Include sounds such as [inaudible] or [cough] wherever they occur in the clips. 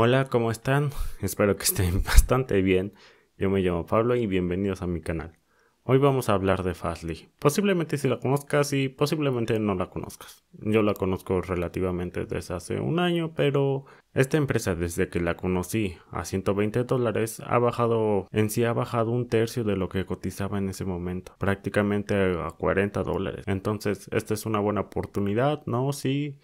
Hola, ¿cómo están? [laughs] Espero que estén [laughs] bastante bien. Yo me llamo Pablo y bienvenidos a mi canal. Hoy vamos a hablar de Fastly. Posiblemente si la conozcas y posiblemente no la conozcas. Yo la conozco relativamente desde hace un año, pero esta empresa desde que la conocí a 120 dólares ha bajado, en sí ha bajado un tercio de lo que cotizaba en ese momento, prácticamente a 40 dólares. Entonces, esta es una buena oportunidad, ¿no? Sí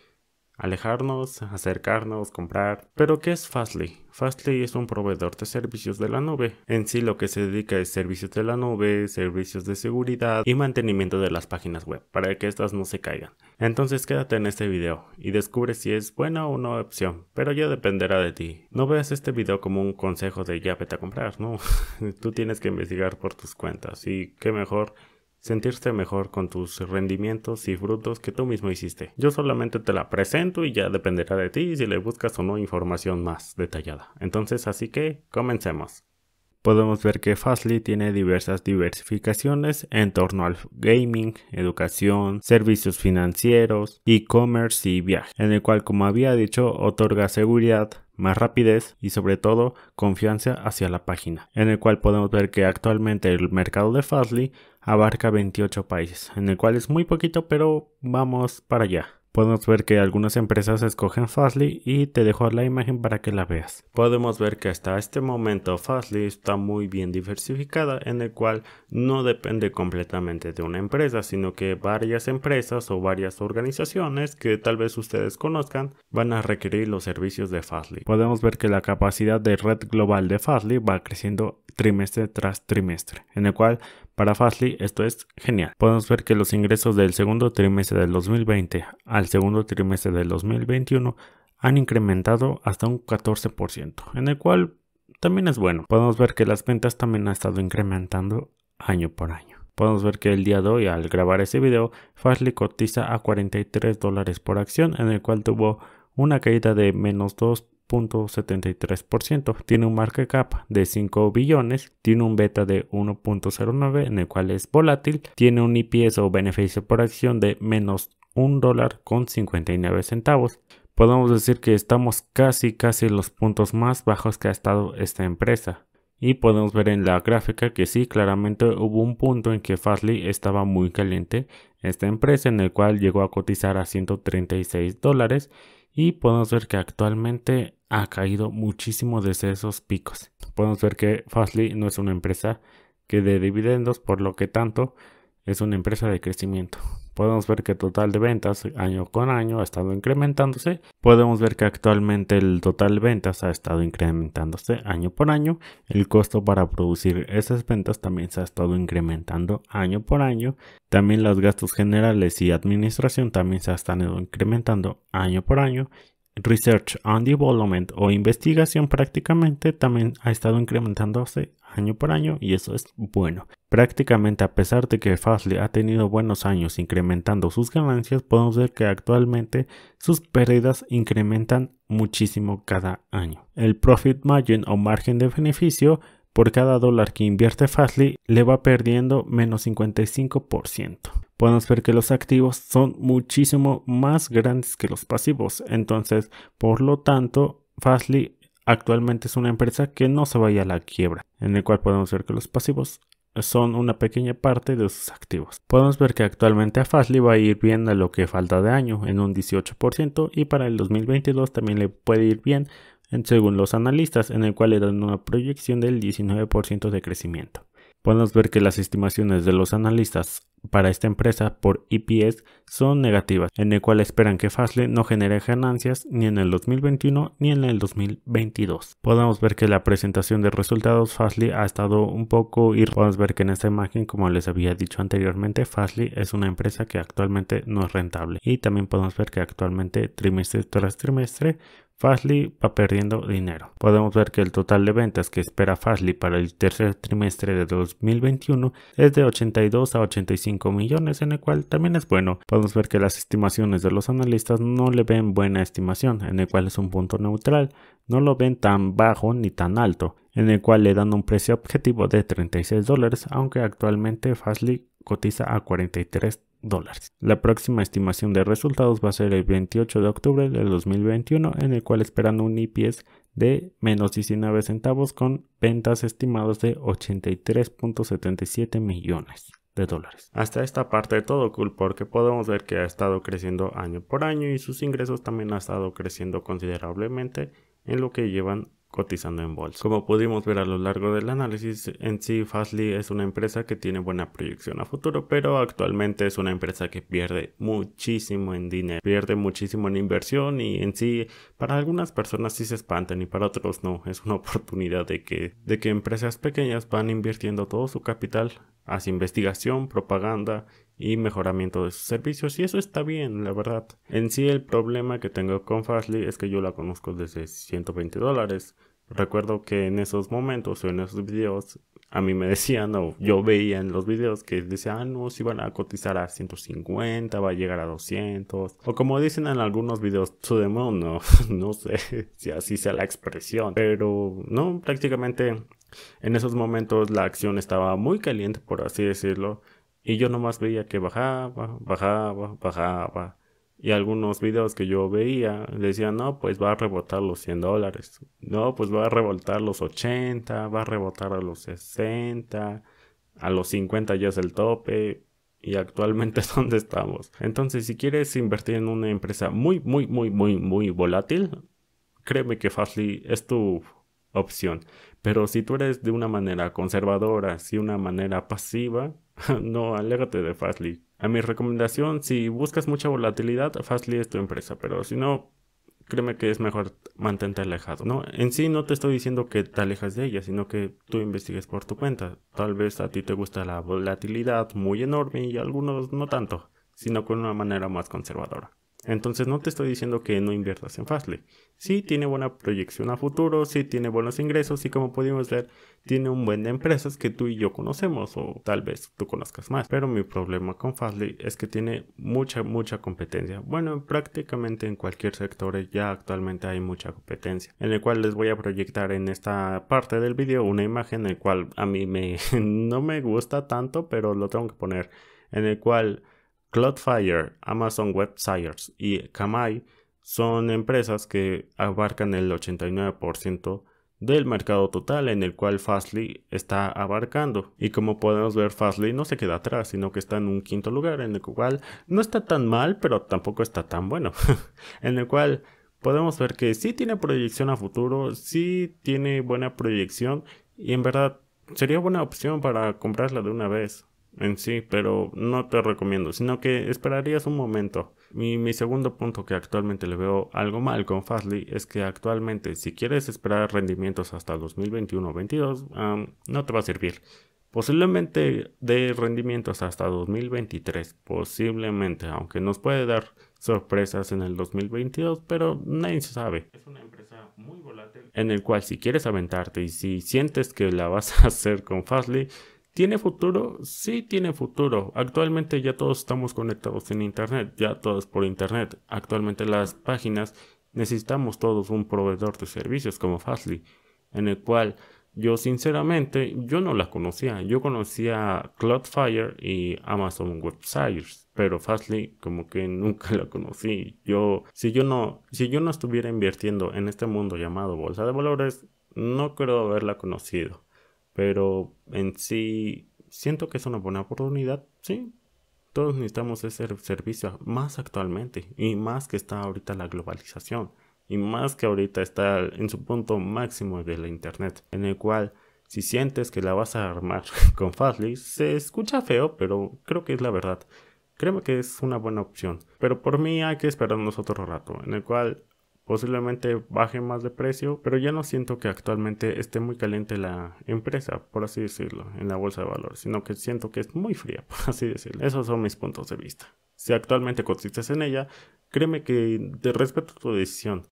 alejarnos, acercarnos, comprar. Pero ¿qué es Fastly? Fastly es un proveedor de servicios de la nube. En sí lo que se dedica es servicios de la nube, servicios de seguridad y mantenimiento de las páginas web para que estas no se caigan. Entonces quédate en este video y descubre si es buena o no opción, pero ya dependerá de ti. No veas este video como un consejo de ya vete a comprar, no. [laughs] Tú tienes que investigar por tus cuentas y qué mejor Sentirte mejor con tus rendimientos y frutos que tú mismo hiciste. Yo solamente te la presento y ya dependerá de ti si le buscas o no información más detallada. Entonces, así que comencemos. Podemos ver que Fastly tiene diversas diversificaciones en torno al gaming, educación, servicios financieros, e-commerce y viaje, en el cual, como había dicho, otorga seguridad, más rapidez y sobre todo confianza hacia la página, en el cual podemos ver que actualmente el mercado de Fastly abarca 28 países, en el cual es muy poquito pero vamos para allá. Podemos ver que algunas empresas escogen Fastly y te dejo la imagen para que la veas. Podemos ver que hasta este momento Fastly está muy bien diversificada en el cual no depende completamente de una empresa, sino que varias empresas o varias organizaciones que tal vez ustedes conozcan van a requerir los servicios de Fastly. Podemos ver que la capacidad de red global de Fastly va creciendo trimestre tras trimestre, en el cual para Fastly esto es genial. Podemos ver que los ingresos del segundo trimestre del 2020 al segundo trimestre del 2021 han incrementado hasta un 14%, en el cual también es bueno. Podemos ver que las ventas también han estado incrementando año por año. Podemos ver que el día de hoy, al grabar ese video, Fastly cotiza a 43 dólares por acción, en el cual tuvo una caída de menos 2 tiene un market cap de 5 billones, tiene un beta de 1.09 en el cual es volátil, tiene un IPS e o beneficio por acción de menos 1 dólar con 59 centavos. Podemos decir que estamos casi casi los puntos más bajos que ha estado esta empresa. Y podemos ver en la gráfica que sí, claramente hubo un punto en que Fastly estaba muy caliente, esta empresa en el cual llegó a cotizar a 136 dólares y podemos ver que actualmente ha caído muchísimo desde esos picos. Podemos ver que Fastly no es una empresa que dé dividendos, por lo que tanto es una empresa de crecimiento. Podemos ver que el total de ventas año con año ha estado incrementándose. Podemos ver que actualmente el total de ventas ha estado incrementándose año por año. El costo para producir esas ventas también se ha estado incrementando año por año. También los gastos generales y administración también se ha estado incrementando año por año. Research and Development o investigación prácticamente también ha estado incrementándose año por año y eso es bueno. Prácticamente a pesar de que Fastly ha tenido buenos años incrementando sus ganancias, podemos ver que actualmente sus pérdidas incrementan muchísimo cada año. El profit margin o margen de beneficio por cada dólar que invierte Fastly le va perdiendo menos 55% podemos ver que los activos son muchísimo más grandes que los pasivos. Entonces, por lo tanto, Fastly actualmente es una empresa que no se vaya a la quiebra, en el cual podemos ver que los pasivos son una pequeña parte de sus activos. Podemos ver que actualmente a Fastly va a ir bien a lo que falta de año en un 18% y para el 2022 también le puede ir bien según los analistas, en el cual le dan una proyección del 19% de crecimiento. Podemos ver que las estimaciones de los analistas para esta empresa por EPS son negativas, en el cual esperan que Fastly no genere ganancias ni en el 2021 ni en el 2022. Podemos ver que la presentación de resultados Fastly ha estado un poco y podemos ver que en esta imagen, como les había dicho anteriormente, Fastly es una empresa que actualmente no es rentable y también podemos ver que actualmente trimestre tras trimestre Fastly va perdiendo dinero. Podemos ver que el total de ventas que espera Fastly para el tercer trimestre de 2021 es de 82 a 85 millones, en el cual también es bueno. Podemos ver que las estimaciones de los analistas no le ven buena estimación, en el cual es un punto neutral, no lo ven tan bajo ni tan alto, en el cual le dan un precio objetivo de 36 dólares, aunque actualmente Fastly cotiza a 43 la próxima estimación de resultados va a ser el 28 de octubre del 2021, en el cual esperan un IPS de menos 19 centavos con ventas estimadas de 83.77 millones de dólares. Hasta esta parte de todo cool porque podemos ver que ha estado creciendo año por año y sus ingresos también ha estado creciendo considerablemente en lo que llevan cotizando en bolsa. Como pudimos ver a lo largo del análisis, en sí Fastly es una empresa que tiene buena proyección a futuro, pero actualmente es una empresa que pierde muchísimo en dinero, pierde muchísimo en inversión y en sí para algunas personas sí se espantan y para otros no. Es una [laughs] oportunidad de que, de que empresas pequeñas van invirtiendo todo su capital hacia investigación, propaganda y mejoramiento de sus servicios y eso está bien, la verdad. En sí el problema que tengo con Fastly es que yo la conozco desde 120 dólares. Recuerdo que en esos momentos o en esos videos a mí me [laughs] decían o yo veía en los videos que decían, ah, no, si van a cotizar a 150, va a llegar a 200. O como dicen en algunos videos, su demono [laughs] no sé si así sea la expresión. Pero no, prácticamente en esos momentos la acción estaba muy caliente, por así decirlo y yo nomás veía que bajaba, bajaba, bajaba. Y algunos videos que yo veía decían, no, pues va a rebotar los 100 dólares. No, pues va a rebotar los 80, va a rebotar a los 60, a los 50 ya es el tope. Y actualmente es [laughs] donde estamos. Entonces, si quieres invertir en una empresa muy, muy, muy, muy, muy volátil, créeme que Fastly es tu opción. Pero si tú eres de una manera conservadora, si una manera pasiva, [laughs] no, alégate de Fastly. A mi recomendación, si buscas mucha volatilidad, Fastly es tu empresa, pero si no, créeme que es mejor mantente alejado, ¿no? En sí no te estoy diciendo que te alejas de ella, sino que tú investigues por tu cuenta. Tal vez a ti te gusta la volatilidad muy enorme y a algunos no tanto, sino con una manera más conservadora. Entonces no te estoy diciendo que no inviertas en Fastly. Sí tiene buena proyección a futuro, sí tiene buenos ingresos y como pudimos ver, tiene un buen de empresas que tú y yo conocemos o tal vez tú conozcas más. Pero mi problema con Fastly es que tiene mucha, mucha competencia. Bueno, prácticamente en cualquier sector ya actualmente hay mucha competencia. En el cual les voy a proyectar en esta parte del vídeo una imagen en el cual a mí me, [laughs] no me gusta tanto, pero lo tengo que poner. En el cual Cloudfire, Amazon Web Services y Kamai son empresas que abarcan el 89% del mercado total en el cual Fastly está abarcando. Y como podemos ver, Fastly no se queda atrás, sino que está en un quinto lugar, en el cual no está tan mal, pero tampoco está tan bueno. [laughs] en el cual podemos ver que sí tiene proyección a futuro, sí tiene buena proyección y en verdad sería buena opción para comprarla de una vez en sí, pero no te recomiendo, sino que esperarías un momento. mi segundo punto que actualmente le veo algo mal con Fastly es que actualmente si quieres esperar rendimientos hasta 2021 o 2022, no te va a servir. Posiblemente de rendimientos hasta 2023, posiblemente, aunque nos puede dar sorpresas en el 2022, pero nadie se sabe. Es una empresa muy volátil en el cual si quieres aventarte y si sientes que la vas [laughs] a hacer con Fastly, ¿Tiene futuro? Sí, tiene futuro. Actualmente ya todos estamos conectados en Internet, ya todos por Internet. Actualmente las páginas necesitamos todos un proveedor de servicios como Fastly, en el cual yo sinceramente yo no la conocía. Yo conocía Cloudfire y Amazon Web pero Fastly como que [laughs] nunca la conocí. Yo si yo no si yo no estuviera invirtiendo en este mundo llamado bolsa de valores, no creo haberla conocido. Pero en sí, siento que es una buena oportunidad, sí. Todos necesitamos ese servicio más actualmente y más que está ahorita la globalización y más que ahorita está en su punto máximo de la internet, en el cual si sientes que la vas a armar [laughs] con Fastly, se escucha feo, pero creo que es la verdad. creo que es una buena opción, pero por mí hay que esperarnos otro rato, en el cual posiblemente baje más de precio, pero ya no siento que actualmente esté muy caliente la empresa, por así decirlo, en la bolsa de valores, sino que siento que es muy fría, [laughs] por así decirlo. Esos son mis puntos de vista. Si actualmente consistes en ella, créeme que te respeto tu decisión.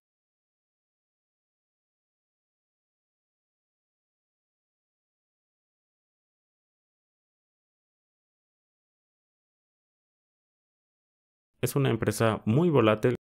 Es una empresa muy volátil